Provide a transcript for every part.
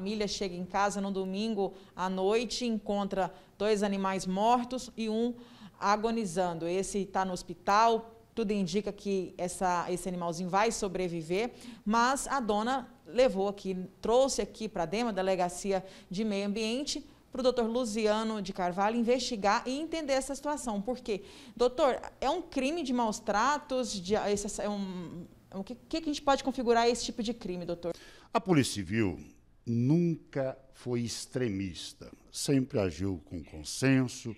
família chega em casa no domingo à noite, encontra dois animais mortos e um agonizando. Esse está no hospital, tudo indica que essa, esse animalzinho vai sobreviver, mas a dona levou aqui, trouxe aqui para a DEMA, Delegacia de Meio Ambiente, para o doutor Luciano de Carvalho investigar e entender essa situação. Porque, doutor, é um crime de maus tratos? De, é um, o que, que a gente pode configurar esse tipo de crime, doutor? A Polícia Civil nunca foi extremista, sempre agiu com consenso,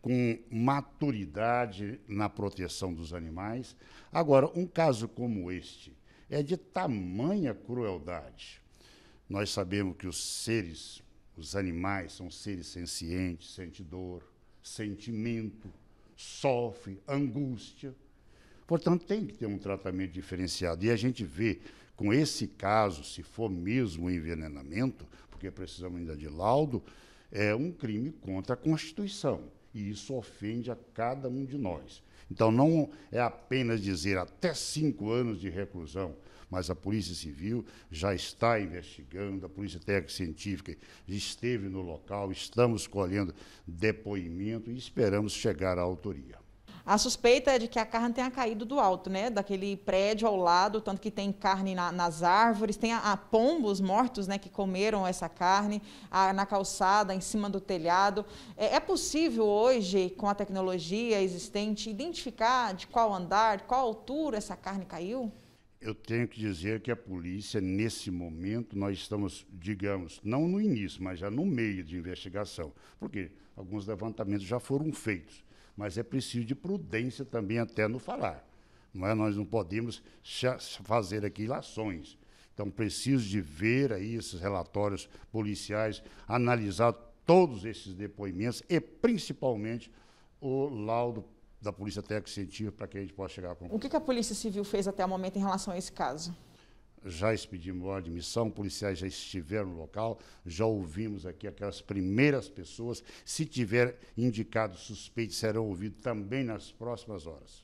com maturidade na proteção dos animais. Agora, um caso como este é de tamanha crueldade. Nós sabemos que os seres, os animais, são seres sencientes, sente dor, sentimento, sofre angústia. Portanto, tem que ter um tratamento diferenciado. E a gente vê com esse caso, se for mesmo envenenamento, porque precisamos ainda de laudo, é um crime contra a Constituição. E isso ofende a cada um de nós. Então, não é apenas dizer até cinco anos de reclusão, mas a Polícia Civil já está investigando, a Polícia Técnica Científica esteve no local, estamos colhendo depoimento e esperamos chegar à autoria. A suspeita é de que a carne tenha caído do alto, né? Daquele prédio ao lado, tanto que tem carne na, nas árvores, tem a, a, pombos mortos, né? Que comeram essa carne a, na calçada, em cima do telhado. É, é, possível hoje, com a tecnologia existente, identificar de qual andar, de qual altura essa carne caiu? Eu tenho que dizer que a polícia, nesse momento, nós estamos, digamos, não no início, mas já no meio de investigação. Porque alguns levantamentos já foram feitos mas é preciso de prudência também até no falar. Não é? Nós não podemos fazer aqui lações. Então, preciso de ver aí esses relatórios policiais, analisar todos esses depoimentos e, principalmente, o laudo da Polícia Técnica Científica para que a gente possa chegar a conclusão. O que, que a Polícia Civil fez até o momento em relação a esse caso? já expedimos a admissão, policiais já estiveram no local, já ouvimos aqui aquelas primeiras pessoas. Se tiver indicado suspeito, serão ouvidos também nas próximas horas.